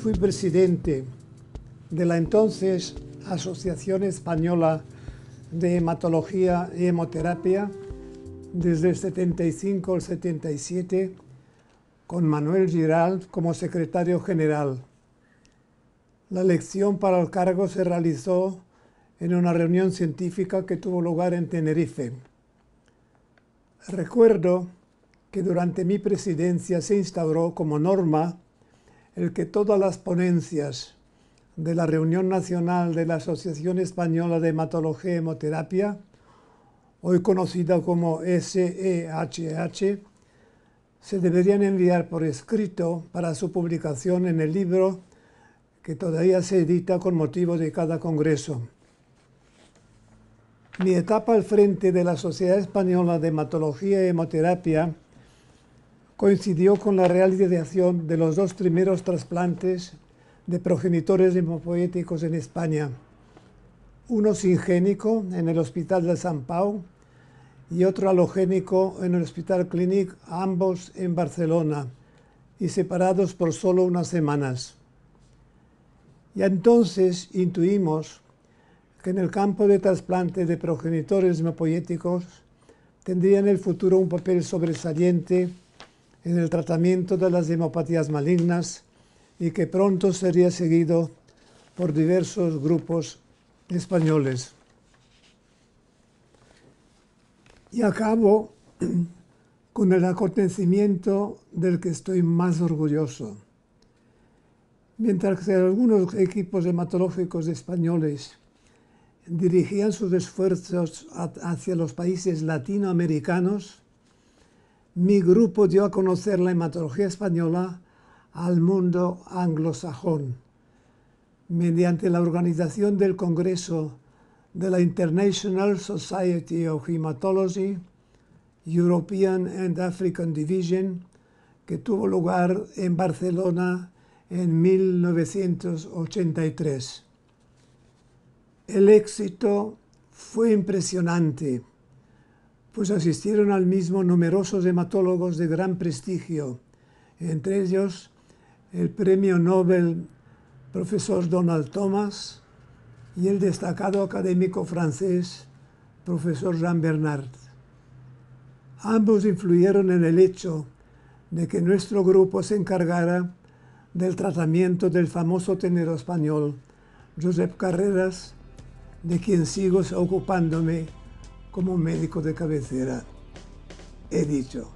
fui presidente de la entonces Asociación Española de Hematología y Hemoterapia desde el 75 al 77 con Manuel Giral como secretario general. La elección para el cargo se realizó en una reunión científica que tuvo lugar en Tenerife. Recuerdo que durante mi presidencia se instauró como norma el que todas las ponencias de la reunión nacional de la Asociación Española de Hematología y Hemoterapia, hoy conocida como SEHH, se deberían enviar por escrito para su publicación en el libro que todavía se edita con motivo de cada congreso. Mi etapa al frente de la Sociedad Española de Hematología y Hemoterapia coincidió con la realización de los dos primeros trasplantes de progenitores hemopoéticos en España, uno singénico en el Hospital de San Pau y otro halogénico en el Hospital Clínic, ambos en Barcelona y separados por solo unas semanas. Ya entonces intuimos que en el campo de trasplante de progenitores hemopoéticos tendría en el futuro un papel sobresaliente en el tratamiento de las hemopatías malignas y que pronto sería seguido por diversos grupos españoles. Y acabo con el acontecimiento del que estoy más orgulloso. Mientras que algunos equipos hematológicos españoles dirigían sus esfuerzos hacia los países latinoamericanos, mi grupo dio a conocer la hematología española al mundo anglosajón mediante la organización del Congreso de la International Society of Hematology, European and African Division, que tuvo lugar en Barcelona en 1983. El éxito fue impresionante pues asistieron al mismo numerosos hematólogos de gran prestigio, entre ellos el premio Nobel profesor Donald Thomas y el destacado académico francés profesor Jean Bernard. Ambos influyeron en el hecho de que nuestro grupo se encargara del tratamiento del famoso tenero español Josep Carreras, de quien sigo ocupándome como médico de cabecera. He dicho,